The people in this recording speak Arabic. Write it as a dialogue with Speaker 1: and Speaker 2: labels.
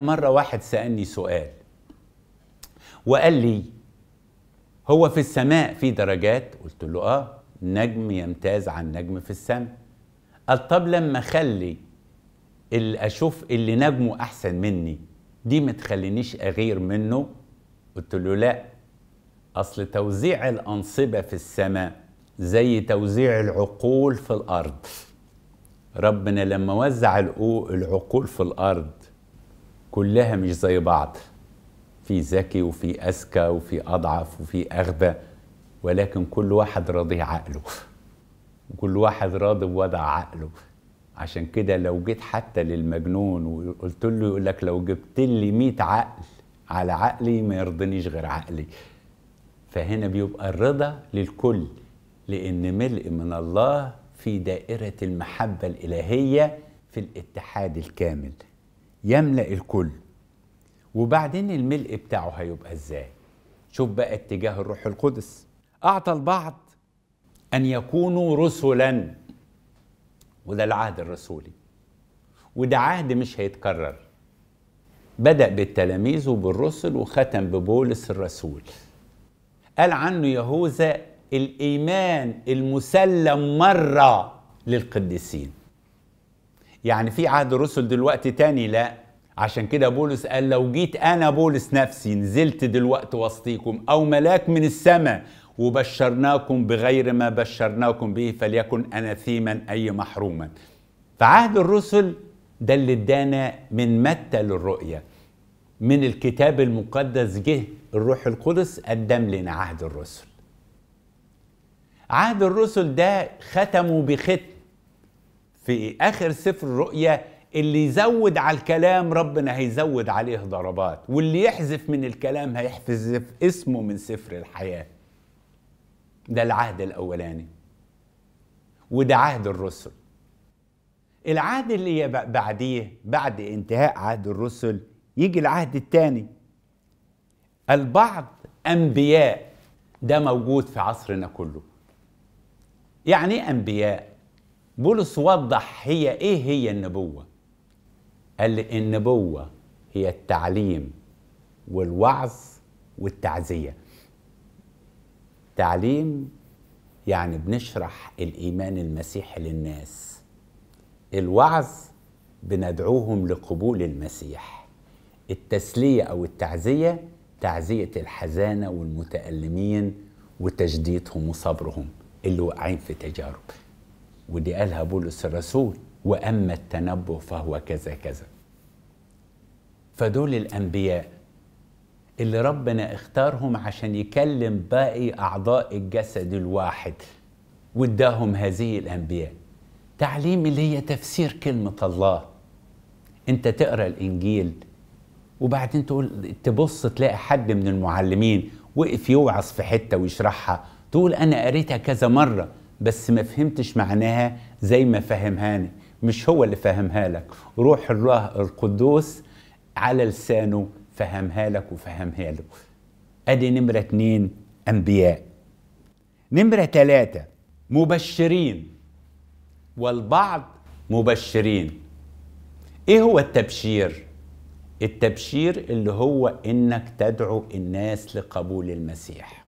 Speaker 1: مرة واحد سألني سؤال وقال لي هو في السماء في درجات قلت له اه نجم يمتاز عن نجم في السماء قال طب لما اخلي اللي اشوف اللي نجمه احسن مني دي ما تخلينيش اغير منه قلت له لا اصل توزيع الانصبة في السماء زي توزيع العقول في الارض ربنا لما وزع العقول في الارض كلها مش زي بعض في ذكي وفي أذكى وفي أضعف وفي أغبى ولكن كل واحد راضي عقله وكل واحد راضي بوضع عقله عشان كده لو جيت حتى للمجنون وقلت له يقول لك لو جبت لي 100 عقل على عقلي ما يرضنيش غير عقلي فهنا بيبقى الرضا للكل لان ملء من الله في دائره المحبه الالهيه في الاتحاد الكامل يملا الكل وبعدين الملء بتاعه هيبقى ازاي شوف بقى اتجاه الروح القدس اعطى البعض ان يكونوا رسلا وده العهد الرسولي وده عهد مش هيتكرر بدا بالتلاميذ وبالرسل وختم ببولس الرسول قال عنه يهوذا الايمان المسلم مره للقديسين يعني في عهد الرسل دلوقتي تاني لا عشان كده بولس قال لو جيت انا بولس نفسي نزلت دلوقتي وسطيكم او ملاك من السماء وبشرناكم بغير ما بشرناكم به فليكن ثيما اي محروما فعهد الرسل ده اللي ادانا من متى للرؤيه من الكتاب المقدس جه الروح القدس قدم لنا عهد الرسل عهد الرسل ده ختمه بختم في اخر سفر الرؤيا اللي يزود على الكلام ربنا هيزود عليه ضربات واللي يحذف من الكلام هيحذف اسمه من سفر الحياه ده العهد الاولاني وده عهد الرسل العهد اللي بعديه بعد انتهاء عهد الرسل يجي العهد الثاني البعض انبياء ده موجود في عصرنا كله يعني ايه انبياء بولس وضح هي ايه هي النبوه قال لي النبوه هي التعليم والوعظ والتعزيه تعليم يعني بنشرح الايمان المسيحي للناس الوعظ بندعوهم لقبول المسيح التسليه او التعزيه تعزيه الحزانه والمتالمين وتجديدهم وصبرهم اللي واقعين في تجارب ودي قالها بولس الرسول واما التنبؤ فهو كذا كذا فدول الانبياء اللي ربنا اختارهم عشان يكلم باقي اعضاء الجسد الواحد واداهم هذه الانبياء تعليم اللي هي تفسير كلمه الله انت تقرا الانجيل وبعدين تقول تبص تلاقي حد من المعلمين وقف يوعظ في حته ويشرحها تقول انا قريتها كذا مره بس ما فهمتش معناها زي ما فهمهاني مش هو اللي فهمها لك روح الله القدوس على لسانه فهمها لك وفهمها له ادي نمرة اتنين انبياء نمرة تلاتة مبشرين والبعض مبشرين ايه هو التبشير التبشير اللي هو انك تدعو الناس لقبول المسيح